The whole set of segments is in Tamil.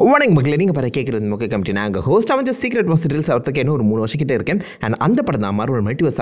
வணக்கம் மக்களே நீங்கள் பாரு கேட்குறது முக்கிய கமிட்டி நாங்கள் ஹோஸ்ட் அமைஞ்ச சீக்ரெட் வாஸ் டீல்ஸ் அவர்த்துக்கு ஒரு மூணு வருஷக்கிட்ட இருக்கேன் அண்ட் அந்த படம் தான் மறுபடியும் மல்டிவர்ஸ்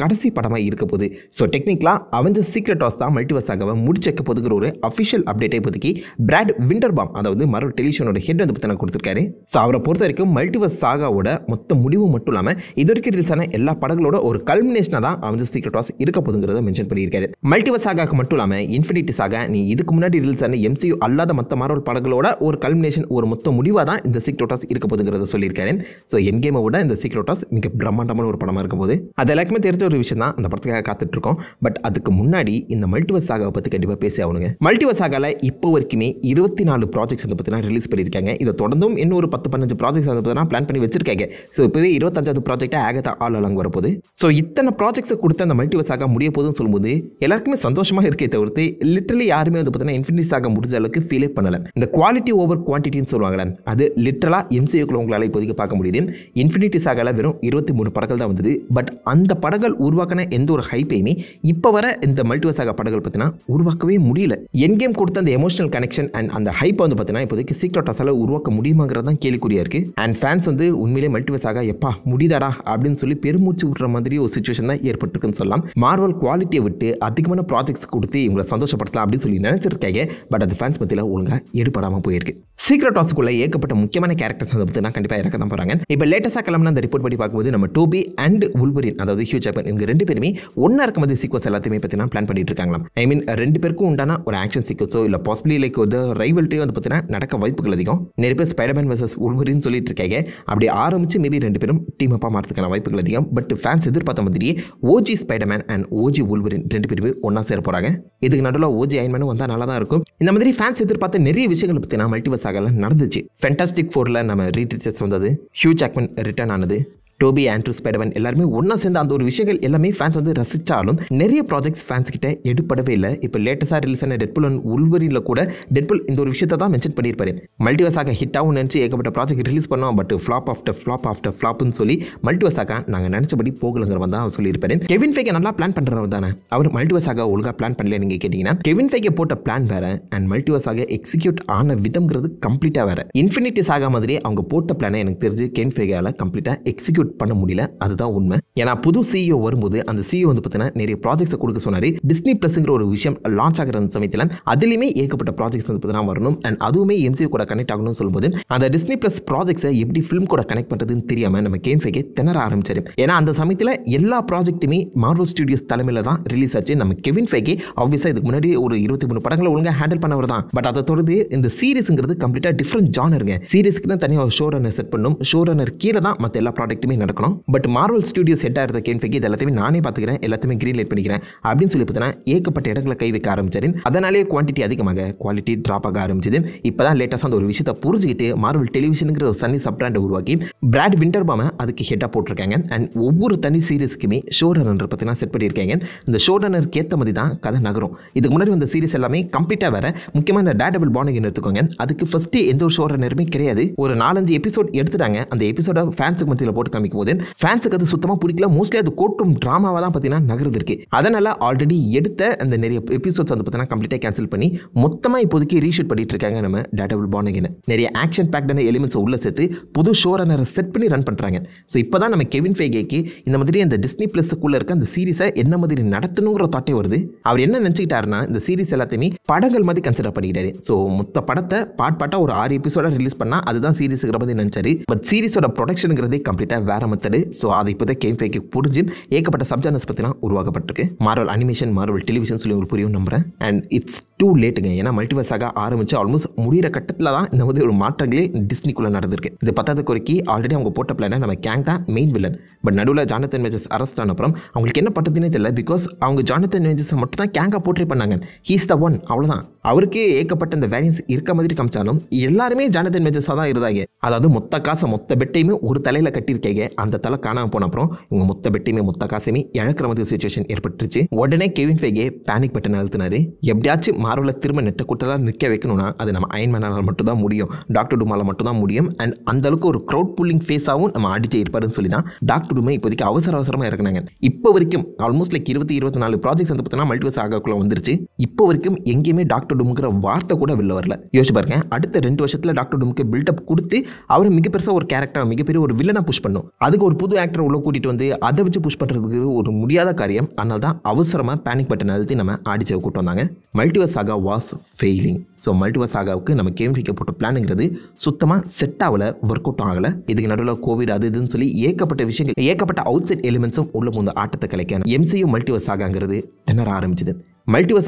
கடைசி படமாக இருக்க போகுது ஸோ டெக்னிக்கலாக அவஞ்ச சீக்ரெட் வாஸ் தான் மல்டிவர்ஸ் ஆகாவை முடிச்சக்க போதுக்கிற ஒரு அஃபிஷியல் அப்டேட்டை இப்போதைக்கு பிராட் விண்டர் பாம் அதாவது மறு டெலிவிஷனோட ஹெட் வந்து பற்றி கொடுத்துருக்காரு ஸோ அவரை பொறுத்த வரைக்கும் மல்டிவர்ஸ் சாகாவோட மொத்த முடிவு மட்டும் இல்லாமல் இது வரைக்கும் ரீல்ஸான எல்லா படங்களோட ஒரு கல்மினேஷனாக தான் அவஞ்ச சீக்ரெட் வாஸ் இருக்க போதுங்கிறத மென்ஷன் பண்ணியிருக்காரு மல்டிவர்ஸ் ஆகாக்கு மட்டும் இல்லாமல் இன்ஃபினிட்டி சாக நீ இதுக்கு முன்னாடி ரீல்ஸான ஆன எம்சியூ அல்லாத மற்ற மாரோல் படங்களோட ஒரு கல்மினேஷன் ஒரு மொத்த முடிவாக தான் இந்த சீக்ரோட்டாஸ் இருக்க போதுங்கிறத சொல்லியிருக்காரு ஸோ என் கேமை விட இந்த சீக்ரோட்டாஸ் மிக பிரம்மாண்டமான ஒரு படமாக இருக்கும் போது அது எல்லாருக்குமே தெரிஞ்ச ஒரு விஷயம் தான் அந்த படத்துக்காக காத்துட்ருக்கோம் பட் அதுக்கு முன்னாடி இந்த மல்டிவர்ஸ் சாகாவை பற்றி கண்டிப்பாக பேசி ஆகணுங்க மல்டிவர்ஸ் சாகாவில் இப்போ வரைக்குமே இருபத்தி நாலு ப்ராஜெக்ட்ஸ் அதை பார்த்தீங்கன்னா ரிலீஸ் பண்ணியிருக்காங்க இதை தொடர்ந்தும் இன்னும் ஒரு பத்து பதினஞ்சு ப்ராஜெக்ட்ஸ் அதை பார்த்தீங்கன்னா பிளான் பண்ணி வச்சிருக்காங்க ஸோ இப்போவே இருபத்தஞ்சாவது ப்ராஜெக்டாக ஆகத்தா ஆல் அலங் வரப்போது ஸோ இத்தனை ப்ராஜெக்ட்ஸை கொடுத்த அந்த மல்டிவர்ஸ் சாகா முடிய போதுன்னு சொல்லும்போது எல்லாருக்குமே சந்தோஷமாக இருக்கே தவிர்த்து லிட்டரலி யாருமே வந்து பார்த்தீங்கன்னா இன்ஃபினிட்டி சாகா முடிஞ்ச அளவுக்கு ஃபீலே பண்ணலை இந்த குவாலிட்டி ஓவர் குவான்டிட்டி அப்படின்னு சொல்லுவாங்களே அது லிட்டரலாக எம்சியூக்குள்ள உங்களால் இப்போதைக்கு பார்க்க முடியுது இன்ஃபினிட்டி சாகால வெறும் இருபத்தி மூணு படங்கள் தான் வந்தது பட் அந்த படங்கள் உருவாக்கின எந்த ஒரு ஹைப்பையுமே இப்போ வர இந்த மல்டிவர்ஸ் ஆக படங்கள் பார்த்தீங்கன்னா உருவாக்கவே முடியல என் கொடுத்த அந்த எமோஷனல் கனெக்ஷன் அண்ட் அந்த ஹைப் வந்து பார்த்தீங்கன்னா இப்போதைக்கு சீக்ரெட் அசால உருவாக்க முடியுமாங்கிறது தான் கேள்விக்குரியா இருக்கு அண்ட் ஃபேன்ஸ் வந்து உண்மையிலே மல்டிவர்ஸ் ஆக எப்பா முடியுதாடா அப்படின்னு சொல்லி பெருமூச்சு விட்ற மாதிரி ஒரு சுச்சுவேஷன் தான் ஏற்பட்டுருக்குன்னு சொல்லலாம் மார்வல் குவாலிட்டியை விட்டு அதிகமான ப்ராஜெக்ட்ஸ் கொடுத்து இவங்களை சந்தோஷப்படுத்தலாம் அப்படின்னு சொல்லி நினச்சிருக்காங்க பட் அந்த ஃபேன்ஸ் மத்தியில் ஒழுங்காக ஈடுபடாமல் போயிருக்கு சீக்கிரம் டாஸுக்குள்ள ஏகப்பட்ட முக்கியமான கேரக்டர்ஸ் வந்து பார்த்தீங்கன்னா கண்டிப்பாக இறக்க தான் போகிறாங்க இப்போ லேட்டஸ்டாக கிளம்புன அந்த ரிப்போர்ட் படி பார்க்கும்போது நம்ம டூபி அண்ட் உல்புரின் அதாவது ஹியூ ஜப்பன் இவங்க ரெண்டு பேருமே ஒன்றா இருக்கும்போது சீக்வன்ஸ் எல்லாத்தையுமே பார்த்தீங்கன்னா பிளான் பண்ணிட்டு இருக்காங்களா ஐ மீன் ரெண்டு பேருக்கும் உண்டான ஒரு ஆக்ஷன் சீக்வன்ஸோ இல்லை பாசிபிளி லைக் வந்து ரைவல்ட்ரி வந்து பார்த்தீங்கன்னா நடக்க வாய்ப்புகள் அதிகம் நிறைய பேர் ஸ்பைடர்மேன் வர்சஸ் உல்வரின்னு சொல்லிட்டு இருக்காங்க அப்படி ஆரம்பிச்சு மேபி ரெண்டு பேரும் டீம் அப்பா மாறதுக்கான வாய்ப்புகள் அதிகம் பட் ஃபேன்ஸ் எதிர்பார்த்த மாதிரியே OG Spiderman and OG Wolverine ரெண்டு பேருமே ஒன்றா சேர போகிறாங்க இதுக்கு நடுவில் ஓஜி ஐன்மேனும் வந்தால் நல்லா தான் இருக்கும் இந்த மாதிரி ஃபேன்ஸ் எதிர்பார்த்த நிறைய விஷயங்கள் பற்றி நான் மல்டிவர்ஸ் ஆகலாம் நடந்துச்சு ஃபென்டாஸ்டிக் ஃபோரில் நம்ம ரீட்ரிச்சர்ஸ் வந்தது ஹியூ ஜாக்மன் ரிட்டர்ன் ஆனது டோபி ஆண்ட்ரூ ஸ்பைடர்மேன் எல்லாருமே ஒன்றா சேர்ந்து அந்த ஒரு விஷயங்கள் எல்லாமே ஃபேன்ஸ் வந்து ரசித்தாலும் நிறைய ப்ராஜெக்ட்ஸ் ஃபேன்ஸ் கிட்ட எடுப்படவே இல்லை இப்போ லேட்டஸ்டாக ரிலீஸ் ஆன டெட்புல் அண்ட் உள்வரியில் கூட டெட்புல் இந்த ஒரு விஷயத்தை தான் மென்ஷன் பண்ணியிருப்பாரு மல்டிவர்ஸாக ஹிட் ஆகும் நினச்சி ஏகப்பட்ட ப்ராஜெக்ட் ரிலீஸ் பண்ணோம் but flop after flop after ஃப்ளாப்னு சொல்லி மல்டிவர்ஸாக நாங்கள் நினச்சபடி போகலங்கிறவன் தான் சொல்லியிருப்பாரு கெவின் ஃபேக்கை நல்லா பிளான் பண்ணுறவர் தானே அவர் மல்டிவர்ஸாக ஒழுங்காக பிளான் பண்ணல நீங்கள் கேட்டிங்கன்னா கெவின் ஃபேக்கை போட்ட பிளான் வேறு அண்ட் மல்டிவர்ஸாக எக்ஸிக்யூட் ஆன விதம்ங்கிறது கம்ப்ளீட்டாக வேறு இன்ஃபினிட்டிஸ் ஆக மாதிரி அவங்க போட்ட பிளானை எனக்கு தெரிஞ்சு கெவின் ஃபேகால கம்ப்ளீட்டாக எக்ஸிக்யூட் பண்ண முடியல அதுதான் உண்மை ஏன்னா புது சிஇஓ e வரும்போது அந்த சிஇஓ e வந்து பார்த்தீங்கன்னா நிறைய ப்ராஜெக்ட்ஸை கொடுக்க சொன்னார் டிஸ்னி ப்ளஸ்ங்கிற ஒரு விஷயம் லான்ச் ஆகிற அந்த சமயத்தில் அதுலேயுமே ஏகப்பட்ட ப்ராஜெக்ட்ஸ் வந்து பார்த்தீங்கன்னா வரணும் அண்ட் அதுவுமே எம்சிஓ கூட கனெக்ட் ஆகணும்னு சொல்லும்போது அந்த டிஸ்னி ப்ளஸ் ப்ராஜெக்ட்ஸை எப்படி ஃபிலிம் கூட கனெக்ட் பண்ணுறதுன்னு தெரியாமல் நம்ம கேம் ஃபேக்கே திணற ஆரம்பிச்சார் ஏன்னா அந்த சமயத்தில் எல்லா ப்ராஜெக்ட்டுமே மார்வல் ஸ்டுடியோஸ் தலைமையில் தான் ரிலீஸ் ஆச்சு நம்ம கெவின் ஃபேக்கே ஆப்வியஸாக இதுக்கு முன்னாடி ஒரு இருபத்தி மூணு படங்களை ஒழுங்காக ஹேண்டில் பண்ணவர் தான் பட் அதை தொடர்ந்து இந்த சீரீஸுங்கிறது கம்ப்ளீட்டாக டிஃப்ரெண்ட் ஜானருங்க சீரீஸ்க்கு தான் தனியாக ஷோ ரன்னர் செட் பண்ணும் ஷோ ரன்னர் கீழே தான் மற்ற எல்லா ப்ராடக்ட்டுமே ஷூட்டிங் நடக்கணும் பட் மார்வல் ஸ்டுடியோஸ் ஹெட்டாக இருந்த கேன் இது எல்லாத்தையும் நானே பார்த்துக்கிறேன் எல்லாத்தையுமே க்ரீன் லைட் பண்ணிக்கிறேன் அப்படின்னு சொல்லி பார்த்தீங்கன்னா ஏகப்பட்ட இடங்களை கை வைக்க ஆரம்பிச்சாரு அதனாலேயே குவான்டிட்டி அதிகமாக குவாலிட்டி ட்ராப் ஆக ஆரம்பிச்சது இப்போ தான் லேட்டஸ்ட் அந்த ஒரு விஷயத்தை புரிஞ்சுக்கிட்டு மார்வல் டெலிவிஷனுங்கிற ஒரு சனி சப்ராண்டை உருவாக்கி பிராட் பாம அதுக்கு ஹெட்டாக போட்டிருக்காங்க அண்ட் ஒவ்வொரு தனி சீரீஸுக்குமே ஷோ ரன்னர் பார்த்தீங்கன்னா செட் பண்ணியிருக்காங்க இந்த ஷோ ரன்னருக்கு ஏற்ற மாதிரி தான் கதை நகரும் இதுக்கு முன்னாடி வந்த சீரிஸ் எல்லாமே கம்ப்ளீட்டாக வேற முக்கியமான டேடபிள் பானகின்னு எடுத்துக்கோங்க அதுக்கு ஃபஸ்ட்டு எந்த ஒரு ஷோ ரன்னருமே கிடையாது ஒரு நாலஞ்சு எபிசோட் எடுத்துட்டாங்க அந்த எபிசோட ஃபேன்ஸுக்கு மத்தியில் போட்டு காமிக்க ஆரம்பிக்கும் போது ஃபேன்ஸுக்கு அது சுத்தமாக பிடிக்கல மோஸ்ட்லி அது கோட்டும் ட்ராமாவாக தான் பார்த்தீங்கன்னா நகர்ந்து இருக்கு அதனால் ஆல்ரெடி எடுத்த அந்த நிறைய எபிசோட்ஸ் வந்து பார்த்தீங்கன்னா கம்ப்ளீட்டாக கேன்சல் பண்ணி மொத்தமாக இப்போதைக்கு ரீஷூட் பண்ணிட்டு இருக்காங்க நம்ம டேட்டபிள் பானகின நிறைய ஆக்ஷன் பேக்டான எலிமெண்ட்ஸ் உள்ள சேர்த்து புது ஷோ ரன்னரை செட் பண்ணி ரன் பண்ணுறாங்க ஸோ இப்போ தான் நம்ம கெவின் ஃபேகேக்கு இந்த மாதிரி அந்த டிஸ்னி ப்ளஸுக்குள்ளே இருக்க அந்த சீரிஸை என்ன மாதிரி நடத்தணுங்கிற தாட்டே வருது அவர் என்ன நினச்சிக்கிட்டாருன்னா இந்த சீரிஸ் எல்லாத்தையுமே படங்கள் மாதிரி கன்சிடர் பண்ணிக்கிட்டாரு ஸோ மொத்த படத்தை பாட்பாட்டாக ஒரு ஆறு எபிசோட ரிலீஸ் பண்ணால் அதுதான் சீரிஸுங்கிற மாதிரி நினச்சாரு பட் சீரிஸோட ப்ரொடக்ஷனுங்கிறதே கம்ப்ளீட்டாக வேறு வேறு ஸோ அதை இப்போ தான் கேம் ஃபேக்கு புரிஞ்சு ஏகப்பட்ட சப்ஜானஸ் பற்றிலாம் உருவாக்கப்பட்டிருக்கு மார்வல் அனிமேஷன் மார்வல் டெலிவிஷன் சொல்லி உங்களுக்கு புரியும் நம்புகிறேன் அண்ட் இட்ஸ் டூ லேட்டுங்க ஏன்னா மல்டிவர்ஸ் ஆக ஆரம்பித்து ஆல்மோஸ்ட் முடிகிற கட்டத்தில் தான் இந்த மாதிரி ஒரு மாற்றங்களே டிஸ்னிக்குள்ளே நடந்திருக்கு இது பத்தாவது குறைக்கி ஆல்ரெடி அவங்க போட்ட பிளான நம்ம கேங் தான் மெயின் வில்லன் பட் நடுவில் ஜானத்தன் மேஜஸ் அரெஸ்ட் ஆன அப்புறம் அவங்களுக்கு என்ன பட்டதுன்னே தெரியல பிகாஸ் அவங்க ஜானத்தன் மேஜஸை மட்டும் தான் கேங்காக போட்ரே பண்ணாங்க ஹீஸ் த ஒன் அவ்வளோதான் அவருக்கே ஏற்கப்பட்ட அந்த வேரியன்ஸ் இருக்க மாதிரி காமிச்சாலும் எல்லாருமே ஜானத்தன் மேஜஸாக தான் இருந்தாங்க அதாவது மொத்த காசை மொத்த பெட்டையுமே ஒரு தலையில் கட்டியிருக்கேங்க அந்த தலை காணாமல் போன அப்புறம் இவங்க மொத்த பெட்டையுமே மொத்த காசையுமே இழக்கிற மாதிரி சுச்சுவேஷன் ஏற்பட்டுருச்சு உடனே கெவின் ஃபேகே பேனிக் பட்டன் அழுத்தினாரு எப்படியாச்சும் மார்வலை திரும்ப நெட்டக்குட்டலாக நிற்க வைக்கணும்னா அது நம்ம மட்டும் மட்டும்தான் முடியும் டாக்டர் டுமாவில் மட்டும்தான் முடியும் அண்ட் அந்தளவுக்கு ஒரு க்ரௌட் புல்லிங் ஃபேஸாகவும் நம்ம அடிச்சு இருப்பாருன்னு சொல்லி தான் டாக்டர் டுமே இப்போதைக்கு அவசர அவசரமாக இறக்குனாங்க இப்போ வரைக்கும் ஆல்மோஸ்ட் லைக் இருபத்தி இருபத்தி நாலு ப்ராஜெக்ட்ஸ் வந்து பார்த்தீங்கன்னா மல்டிவர்ஸ் ஆகக்குள்ள வந்துருச்சு இப்போ வரைக்கும் எங்கேயுமே டாக்டர் டுமுங்கிற வார்த்தை கூட வெளில வரல யோசிச்சு பாருங்க அடுத்த ரெண்டு வருஷத்தில் டாக்டர் டுமுக்கு பில்டப் கொடுத்து அவர் மிக பெருசாக ஒரு கேரக்டர் மிகப்பெரிய ஒரு வில்லனாக புஷ் பண்ணும் அதுக்கு ஒரு புது ஆக்டர் உள்ள கூட்டிகிட்டு வந்து அதை வச்சு புஷ் பண்ணுறதுக்கு ஒரு முடியாத காரியம் அதனால தான் அவசரமாக பேனிக் பட்டன் அழுத்தி நம்ம ஆடிச்சவை கூட்டு வந்தாங்க multiverse Sagawasa Failing. So multiverse ஆகாவுக்கு நம்ம கேம் பிளானுங்கிறது சுத்தமாக செட் ஆகலை ஒர்க் அவுட் ஆகலை இதுக்கு நடுவில் கோவிட் அது இதுன்னு சொல்லி ஏகப்பட்ட விஷயங்கள் ஏகப்பட்ட அவுட் சைட் எலிமெண்ட்ஸும் உள்ள போந்த ஆட்டத்தை கலைக்க எம்சியு மல்டிவர் சாகாங்கிறது திணற ஆரம்பிச்சது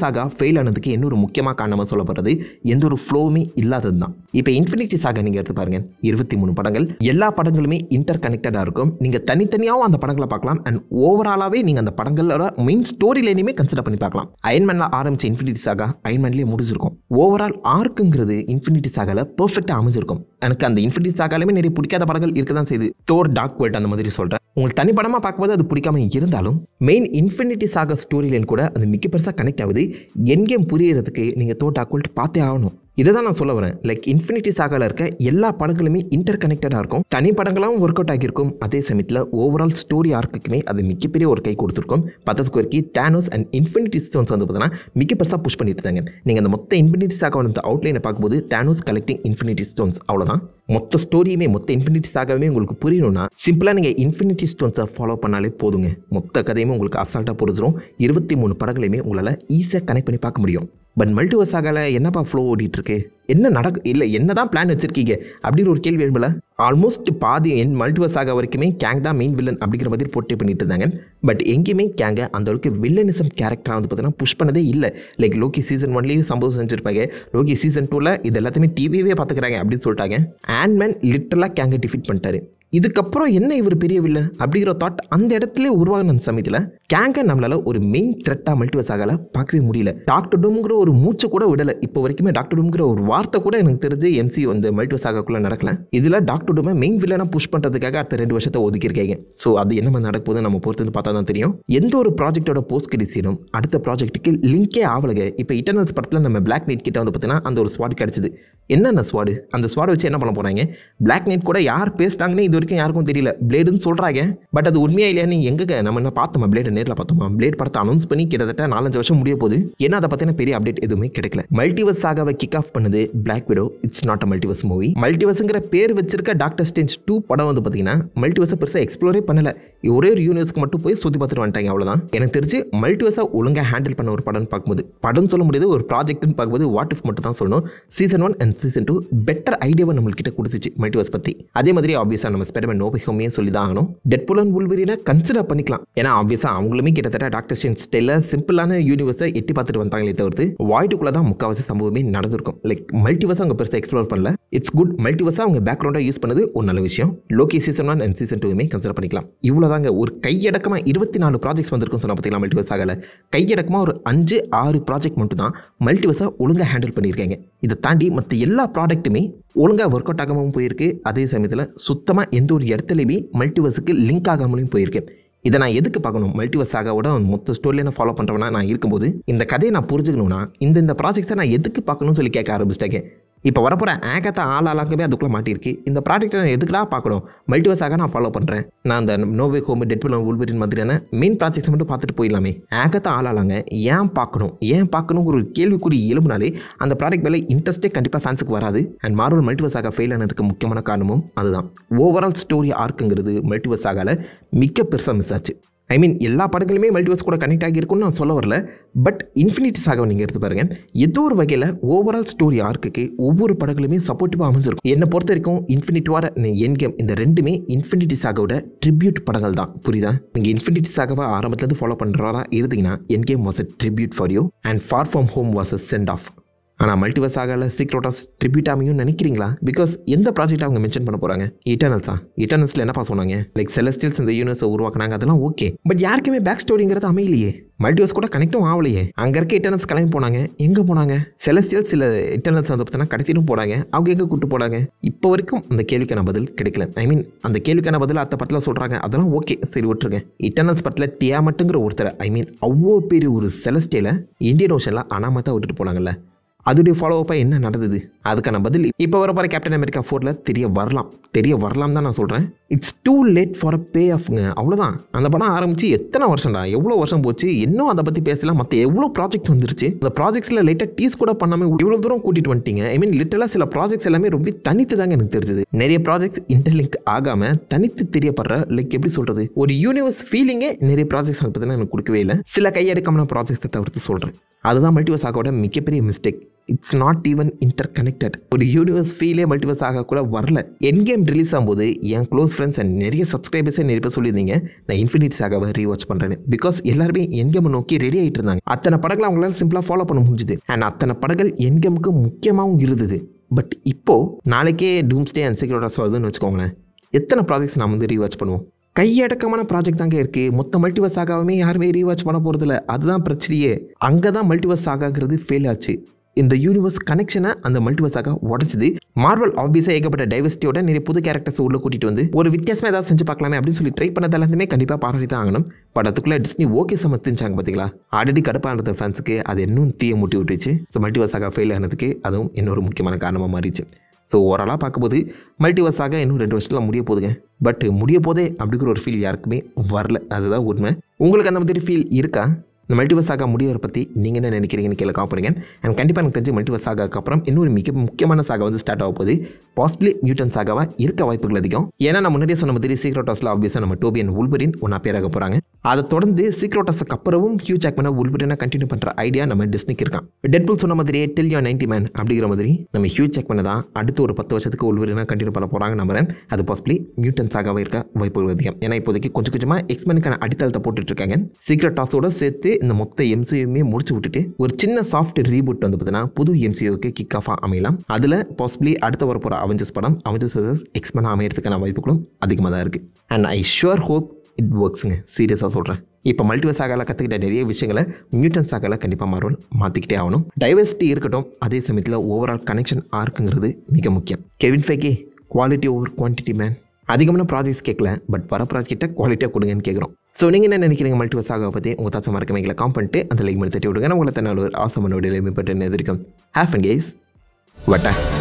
ஆகா ஃபெயில் ஆனதுக்கு இன்னொரு முக்கியமாக காரணமாக சொல்லப்படுறது எந்த ஒரு ஃப்ளோவுமே இல்லாதது தான் இப்போ இன்ஃபினிட்டி சாகா நீங்கள் எடுத்து பாருங்கள் இருபத்தி மூணு படங்கள் எல்லா படங்களுமே இன்டர் கனெக்டடாக இருக்கும் நீங்கள் தனித்தனியாகவும் அந்த படங்களை பார்க்கலாம் அண்ட் ஓவராலாகவே நீங்கள் அந்த படங்களோட மெயின் ஸ்டோரி லைனையுமே கன்சிடர் பண்ணி பார்க்கலாம் அயன்மேனில் ஆரம்பித்த இன்ஃபினிட்டி சாகா அயன்மேன்லேயே முடிஞ்சிருக்கும் ஓவர் ஓவரால் ஆர்க்குங்கிறது இன்ஃபினிட்டி சாகல பெர்ஃபெக்டாக அமைஞ்சிருக்கும் எனக்கு அந்த இன்ஃபினிட்டி சாகாலுமே நிறைய பிடிக்காத படங்கள் இருக்க தான் செய்யுது தோர் டாக் வேர்ட் அந்த மாதிரி சொல்கிறேன் உங்களுக்கு தனி படமாக பார்க்கும்போது அது பிடிக்காம இருந்தாலும் மெயின் இன்ஃபினிட்டி சாக ஸ்டோரியிலேயும் கூட அது மிக பெருசாக கனெக்ட் ஆகுது என் கேம் புரியறதுக்கு நீங்கள் தோர் டாக் வேர்ட் பார்த்தே ஆகணும் இதை தான் நான் சொல்ல வரேன் லைக் இன்ஃபினிட்டி சாகால இருக்க எல்லா படங்களுமே இன்டர் கனெக்டடாக இருக்கும் தனி படங்களாகவும் ஒர்க் அவுட் ஆகியிருக்கும் அதே சமயத்தில் ஓவரால் ஸ்டோரி ஆர்க்குமே அது மிகப்பெரிய ஒரு கை கொடுத்துருக்கும் பத்தத்துக்கு வரைக்கும் டேனோஸ் அண்ட் இன்ஃபினிட்டி ஸ்டோன்ஸ் வந்து பார்த்தீங்கன்னா மிக பெருசாக புஷ் பண்ணிட்டு இருந்தாங்க நீங்கள் அந்த மொத்த இன்ஃபினிட்டி சாக வந்து அவுட்லைனை பார்க்கும்போது டேனோஸ் கலெக்டிங் இன்ஃபினிட்டி ஸ்டோன்ஸ் அவ்வளோதான் மொத்த ஸ்டோரியுமே மொத்த இன்ஃபினிட்டி சாகவே உங்களுக்கு புரியணும்னா சிம்பிளாக நீங்கள் இன்ஃபினிட்டி ஸ்டோன்ஸை ஃபாலோ பண்ணாலே போதுங்க மொத்த கதையுமே உங்களுக்கு அசால்ட்டாக புரிஞ்சிடும் இருபத்தி மூணு படங்களையுமே உங்களால் ஈஸியாக கனெக்ட் பண்ணி பார்க்க முடியும் பட் மல்டிவர்ஸ் ஆகல என்னப்பா ஃப்ளோ ஓடிட்டுருக்கு என்ன நடக்கு இல்லை என்ன தான் பிளான் வச்சுருக்கீங்க அப்படின்னு ஒரு கேள்வி எழும்பல ஆல்மோஸ்ட் பாதி என் மல்டிவர்ஸ் ஆக வரைக்குமே கேங் தான் மெயின் வில்லன் அப்படிங்கிற மாதிரி போட்டே பண்ணிட்டு இருந்தாங்க பட் எங்கேயுமே கேங்க அந்த அளவுக்கு வில்லனிசம் கேரக்டராக வந்து பார்த்தீங்கன்னா புஷ் பண்ணதே இல்லை லைக் லோகி சீசன் ஒன்லேயும் சம்பவம் செஞ்சுருப்பாங்க லோகி சீசன் டூவில் இது எல்லாத்தையுமே டிவியவே பார்த்துக்கிறாங்க அப்படின்னு சொல்லிட்டாங்க மேன் லிட்டரலாக கேங்கை டிஃபிட் பண்ணிட்டாரு இதுக்கப்புறம் என்ன இவர் பெரிய வில்லன் அப்படிங்கிற தாட் அந்த இடத்துல உருவாகின சமயத்தில் கேங்கை நம்மளால் ஒரு மெயின் த்ரெட்டாக மல்டிவர்ஸ் ஆகல பார்க்கவே முடியல டாக்டர் டூம்ங்கிற ஒரு மூச்சை கூட விடலை இப்போ வரைக்குமே டாக்டர் டூம்ங்கிற ஒரு வார்த்தை கூட எனக்கு தெரிஞ்சு எம்சி வந்து மல்டிவர்ஸ் ஆகக்குள்ளே நடக்கல இதில் டாக்டர் டூமை மெயின் வில்லனாக புஷ் பண்ணுறதுக்காக அடுத்த ரெண்டு வருஷத்தை ஒதுக்கியிருக்காங்க ஸோ அது என்ன நடக்க போது நம்ம பொறுத்து வந்து பார்த்தா தான் தெரியும் எந்த ஒரு ப்ராஜெக்டோட போஸ்ட் கிரிசீனும் அடுத்த ப்ராஜெக்ட்டுக்கு லிங்கே ஆவலங்க இப்போ இட்டர்னல்ஸ் படத்தில் நம்ம பிளாக் நைட் கிட்ட வந்து பார்த்தீங்கன்னா அந்த ஒரு ஸ்வாட் கிடச்சிது என்னென்ன ஸ்வாடு அந்த ஸ்வாட் வச்சு என்ன பண்ண போகிறாங்க பிளாக் நைட் கூட யார் பேசிட்டாங்கன்னு இது வரைக்கும் யாருக்கும் தெரியல பிளேடுன்னு சொல்கிறாங்க பட் அது உண்மையாக இல்லையான்னு எங்கே நம்ம என்ன பார்த்தோம் பிளேடுன்னு நேரில் பார்த்தோமா பிளேட் படத்தை அனௌன்ஸ் பண்ணி கிட்டத்தட்ட நாலஞ்சு வருஷம் முடிய போது ஏன்னா அதை பற்றின பெரிய அப்டேட் எதுவுமே கிடைக்கல மல்டிவர்ஸ் ஆகவை கிக் ஆஃப் பண்ணுது Black Widow it's not a multiverse movie மல்டிவர்ஸுங்கிற பேர் வச்சிருக்க டாக்டர் ஸ்டேஞ்ச் டூ படம் வந்து பார்த்தீங்கன்னா மல்டிவர்ஸை பெருசாக எக்ஸ்ப்ளோரே பண்ணல ஒரே ஒரு யூனிவர்ஸ்க்கு மட்டும் போய் சுற்றி பார்த்துட்டு வந்துட்டாங்க அவ்வளோதான் எனக்கு தெரிஞ்சு மல்டிவர்ஸாக ஒழுங்காக ஹேண்டில் பண்ண ஒரு படம்னு பார்க்கும்போது படம் சொல்ல முடியாது ஒரு ப்ராஜெக்ட்னு பார்க்கும்போது வாட் இஃப் மட்டும் தான் சொல்லணும் season one and season two better ஐடியாவை நம்மள்கிட்ட கொடுத்துச்சு மல்டிவர்ஸ் பற்றி அதே மாதிரி ஆப்வியஸாக நம்ம ஸ்பெடமன் நோபிகோமே சொல்லி தான் ஆகணும் டெட் புலன் உள்வெறியில் கன்சிடர் பண்ணிக்கலாம் ஏன்னா ஆப்வியஸாக அவங்க அவங்களுமே கிட்டத்தட்ட டாக்டர் ஸ்டேன் ஸ்டெல்ல சிம்பிளான யூனிவர்ஸை எட்டி பார்த்துட்டு வந்தாங்களே தவிர்த்து வாய்ட்டுக்குள்ள தான் முக்கால்வாசி சம்பவமே நடந்திருக்கும் லைக் மல்டிவர்ஸ் அவங்க பெருசாக எக்ஸ்ப்ளோர் பண்ணல இட்ஸ் குட் மல்டிவர்ஸாக அவங்க பேக்ரவுண்டாக யூஸ் பண்ணது ஒரு நல்ல விஷயம் Loki season one and season டூமே கன்சிடர் பண்ணிக்கலாம் இவ்வளோதாங்க ஒரு கையடக்கமாக இருபத்தி நாலு ப்ராஜெக்ட்ஸ் வந்திருக்கும் சொன்னால் பார்த்தீங்களா மல்டிவர்ஸ் ஆகலை கையடக்கமாக ஒரு அஞ்சு ஆறு ப்ராஜெக்ட் மட்டும் தான் மல்டிவர்ஸாக ஒழுங்காக ஹேண்டில் பண்ணியிருக்காங்க இதை தாண்டி மற்ற எல்லா ப்ராடக்ட்டுமே ஒழுங்காக ஒர்க் அவுட் ஆகாமல் போயிருக்கு அதே சமயத்தில் சுத்தமாக எந்த ஒரு இடத்துலையுமே மல்டிவர்ஸுக்கு லிங்க் ஆகாமலையும் போயிருக்கு இதை நான் எதுக்கு பார்க்கணும் மல்டிவர்ஸ் சாகாவோட மொத்த ஸ்டோரியில் நான் ஃபாலோ பண்ணுறவனா நான் இருக்கும்போது இந்த கதையை நான் புரிஞ்சுக்கணும்னா இந்த இந்த ப்ராஜெக்ட்ஸை நான் எதுக்கு பார்க்கணும்னு சொல்லி கேட்க ஆரம்பிச்சிட்டேன் இப்போ வரப்போகிற ஆக்கத்தை ஆள் ஆளாக்கவே அதுக்குள்ளே மாட்டிருக்கு இந்த ப்ராடக்ட்டை நான் எதுக்குடா பார்க்கணும் மல்டிவர்ஸாக நான் ஃபாலோ பண்ணுறேன் நான் அந்த நோவே ஹோம் டெட்பில் உள்வரின் மாதிரியான மெயின் ப்ராஜெக்ட்ஸ் மட்டும் பார்த்துட்டு போயிடலாமே ஆக்கத்தை ஆள் ஆளாங்க ஏன் பார்க்கணும் ஏன் பார்க்கணும் ஒரு கேள்விக்குறி எழுப்புனாலே அந்த ப்ராடக்ட் மேலே இன்ட்ரெஸ்ட்டே கண்டிப்பாக ஃபேன்ஸுக்கு வராது அண்ட் மார்வல் மல்டிவர்ஸாக ஃபெயில் ஆனதுக்கு முக்கியமான காரணமும் அதுதான் ஓவரால் ஸ்டோரி ஆர்க்குங்கிறது மல்டிவர்ஸாகால மிக்க பெருசாக மிஸ் ஆச்சு ஐ மீன் எல்லா படங்களுமே மல்டிவர்ஸ் கூட கனெக்ட் ஆகியிருக்கும்னு நான் சொல்ல வரல பட் இன்ஃபினிட்டி சாக நீங்கள் எடுத்து பாருங்கள் ஏதோ ஒரு வகையில் ஓவரால் ஸ்டோரி ஆர்க்குக்கு ஒவ்வொரு படங்களுமே சப்போர்ட்டிவாக அமைஞ்சிருக்கும் என்னை பொறுத்த வரைக்கும் இன்ஃபினிட்டிவார என் கேம் இந்த ரெண்டுமே இன்ஃபினிட்டி சாகோட ட்ரிபியூட் படங்கள் தான் புரியுதா நீங்கள் இன்ஃபினிட்டி சாகவை ஆரம்பத்துலேருந்து ஃபாலோ பண்ணுறாரா இருந்தீங்கன்னா Endgame was a tribute for you and far from home was a sent off ஆனால் மல்டிவர்ஸ் ஆகல சீக்ரோட்டாஸ் ட்ரிபியூட் ஆமையும் நினைக்கிறீங்களா பிகாஸ் எந்த ப்ராஜெக்ட் அவங்க மென்ஷன் பண்ண போகிறாங்க இட்டர்னல்ஸா இட்டர்னல்ஸில் என்னப்பா சொன்னாங்க லைக் செலஸ்டியல்ஸ் இந்த யூனிவர்ஸை உருவாக்குனாங்க அதெல்லாம் ஓகே பட் யாருக்குமே பேக் ஸ்டோரிங்கிறது அமையிலையே மல்டிவர்ஸ் கூட கனெக்டும் ஆகலையே அங்கே இருக்க இட்டர்னல்ஸ் கிளம்பி போனாங்க எங்கே போனாங்க செலஸ்டியல் சில இட்டர்னல்ஸ் வந்து பார்த்தோன்னா கடைசியிலும் போனாங்க அவங்க எங்கே கூட்டு போனாங்க இப்போ வரைக்கும் அந்த கேள்விக்கான பதில் கிடைக்கல ஐ மீன் அந்த கேள்விக்கான பதில் அத்த பட்டில் சொல்கிறாங்க அதெல்லாம் ஓகே சரி விட்டுருங்க இட்டர்னல்ஸ் பட்டில் டியா மட்டுங்கிற ஒருத்தர் ஐ மீன் அவ்வளோ பெரிய ஒரு செலஸ்டியில் இந்தியன் ஓஷனில் அனாமத்தான் விட்டுட்டு போனாங்கல்ல அதோடைய ஃபாலோஅப்பாக என்ன நடந்தது அதுக்கான பதில் இப்போ வர போகிற கேப்டன் அமெரிக்கா ஃபோரில் தெரிய வரலாம் தெரிய வரலாம் தான் நான் சொல்கிறேன் it's too late for a பே ஆஃப்ங்க அவ்வளோதான் அந்த படம் ஆரம்பித்து எத்தனை வருஷம்டா எவ்வளோ வருஷம் போச்சு இன்னும் அதை பற்றி பேசலாம் மற்ற எவ்வளோ ப்ராஜெக்ட் வந்துருச்சு அந்த ப்ராஜெக்ட்ஸில் லைட்டாக டீஸ் கூட பண்ணாமல் இவ்வளோ தூரம் கூட்டிகிட்டு வந்துட்டீங்க ஐ மீன் லிட்டலாக சில ப்ராஜெக்ட்ஸ் எல்லாமே ரொம்ப தனித்து தாங்க எனக்கு தெரிஞ்சது நிறைய ப்ராஜெக்ட்ஸ் இன்டர்லிங்க் ஆகாமல் தனித்து தெரியப்படுற லைக் எப்படி சொல்கிறது ஒரு யூனிவர்ஸ் ஃபீலிங்கே நிறைய ப்ராஜெக்ட்ஸ் அதை எனக்கு கொடுக்கவே இல்லை சில கையெடுக்காமல் ப்ராஜெக்ட்ஸை தவிர்த்து சொல்கிறேன் அதுதான் மல்டிவர்ஸ் ஆகோட மிகப்பெரிய mistake it's not even interconnected ஒரு யூனிவர்ஸ் ஃபீலே மல்டிவர்ஸ் ஆக கூட வரல என் கேம் ரிலீஸ் ஆகும்போது என் க்ளோஸ் ஃப்ரெண்ட்ஸ் அண்ட் நிறைய சப்ஸ்கிரைபர்ஸே நிறைய பேர் சொல்லியிருந்தீங்க நான் இன்ஃபினிட் சாகாவை ரீவாச் பண்ணுறேன் பிகாஸ் எல்லாருமே என் கேம் நோக்கி ரெடி ஆகிட்டு இருந்தாங்க அத்தனை படங்கள் அவங்களால சிம்பிளாக ஃபாலோ பண்ண முடிஞ்சுது அண்ட் அத்தனை படங்கள் என் கேமுக்கு முக்கியமாகவும் இருந்தது பட் இப்போது நாளைக்கே டூம்ஸ்டே அண்ட் சீக்கிரோடாஸ் வருதுன்னு வச்சுக்கோங்களேன் எத்தனை ப்ராஜெக்ட்ஸ் நான் வந்து ரீவாச் பண்ணுவோம் கையடக்கமான ப்ராஜெக்ட் தாங்க இருக்குது மொத்த மல்டிவர்ஸ் ஆகாமே யாருமே ரீவாச் பண்ண போகிறதில்ல அதுதான் பிரச்சனையே அங்கே தான் மல்டிவர்ஸ் ஆகாங்கிறது ஃபெயில் ஆச்சு இந்த யூனிவர்ஸ் கனெக்ஷனை அந்த மல்டிவர்ஸாக உடச்சிது மார்வல் ஆப்வியஸாக ஏகப்பட்ட டைவர்சிட்டியோட நிறைய புது கேரக்டர்ஸ் உள்ள கூட்டிட்டு வந்து ஒரு வித்தியாசமாக ஏதாவது செஞ்சு பார்க்கலாமே அப்படின்னு சொல்லி ட்ரை பண்ணது எல்லாத்தையுமே கண்டிப்பாக பாராட்டி தான் ஆகணும் பட் அதுக்குள்ளே டிஸ்னி ஓகே சமர்த்திச்சாங்க பார்த்தீங்களா ஆல்ரெடி கடுப்பாக இருந்த ஃபேன்ஸுக்கு அது இன்னும் தீய மூட்டி விட்டுருச்சு ஸோ மல்டிவர்ஸாக ஃபெயில் ஆனதுக்கு அதுவும் இன்னொரு முக்கியமான காரணமாக மாறிச்சு ஸோ ஓரளவு பார்க்கும்போது மல்டிவர்ஸாக இன்னும் ரெண்டு வருஷத்தில் முடிய போதுங்க பட் முடிய போதே அப்படிங்கிற ஒரு ஃபீல் யாருக்குமே வரல அதுதான் உண்மை உங்களுக்கு அந்த மாதிரி ஃபீல் இருக்கா இந்த மல்டிவர்ஸ் ஆகா முடிவரை பற்றி நீங்கள் என்ன நினைக்கிறீங்கன்னு கீழே காப்பிடுங்க அண்ட் கண்டிப்பாக எனக்கு தெரிஞ்சு மல்டிவர்ஸ் ஆகாக்கு அப்புறம் இன்னொரு மிக முக்கியமான சாகா வந்து ஸ்டார்ட் ஆக போகுது பாசிபிளி மியூட்டன் ஆகாவாக இருக்க வாய்ப்புகள் அதிகம் ஏன்னா நான் முன்னாடியே சொன்ன மாதிரி சீக்ரெட் ஆஸ்ல ஆப்வியஸாக நம்ம டோபியன் அண்ட் உல்பரின் ஒன்றா பேராக போகிறாங்க அதை தொடர்ந்து சீக்ரெட் ஆஸ்க்கு அப்புறமும் ஹியூ பண்ண உல்பரினா கண்டினியூ பண்ணுற ஐடியா நம்ம டிஸ்னிக்கு இருக்கான் டெட்புல் சொன்ன மாதிரியே டெல் யோ நைன்டி மேன் அப்படிங்கிற மாதிரி நம்ம ஹியூ ஜாக்மனை தான் அடுத்து ஒரு பத்து வருஷத்துக்கு உல்பரினா கண்டினியூ பண்ண போகிறாங்க நம்புறேன் அது பாசிபிளி மியூட்டன் ஆகாவே இருக்க வாய்ப்புகள் அதிகம் ஏன்னா இப்போதைக்கு கொஞ்சம் கொஞ்சமாக எக்ஸ்மெனுக்கான அடித்தளத்தை போட்டுட்டு இருக்காங்க சீக்ரெட் டாஸோட சேர்த்து வந்து இந்த மொத்த எம்சியுமே முடிச்சு விட்டுட்டு ஒரு சின்ன சாஃப்ட் ரீபூட் வந்து பார்த்தீங்கன்னா புது எம்சியூக்கு கிக் ஆஃபாக அமையலாம் அதில் பாசிபிளி அடுத்த வரப்போகிற அவெஞ்சர்ஸ் படம் அவெஞ்சர்ஸ் வர்சஸ் எக்ஸ்மேன் அமையிறதுக்கான வாய்ப்புகளும் அதிகமாக தான் இருக்குது and I sure hope it ஒர்க்ஸுங்க சீரியஸாக சொல்கிறேன் இப்போ மல்டிவர்ஸ் ஆகலாம் கற்றுக்கிட்ட நிறைய விஷயங்களை மியூட்டன்ஸ் ஆகலாம் கண்டிப்பாக மாறுவல் மாற்றிக்கிட்டே ஆகணும் டைவர்சிட்டி இருக்கட்டும் அதே சமயத்தில் ஓவரால் கனெக்ஷன் ஆர்க்குங்கிறது மிக முக்கியம் Kevin Feige quality over quantity man அதிகமான ப்ராஜெக்ட்ஸ் கேட்கல பட் வர ப்ராஜெக்ட்டை குவாலிட்டியாக கொடுங்கன்னு கேட்குறோம் ஸோ நீங்கள் என்ன நினைக்கிறீங்க மல்டிவர்ஸ் ஆக பற்றி உங்கள் தாசம் மறக்கமைகளை காம் பண்ணிட்டு அந்த லைக் மட்டும் தட்டி விடுங்க நான் உங்களை தன்னால் ஒரு ஆசமான வீடியோ மேம்பட்டு எதிர்க்கும் ஹேஃப் அண்ட் கேஸ் வட்டேன்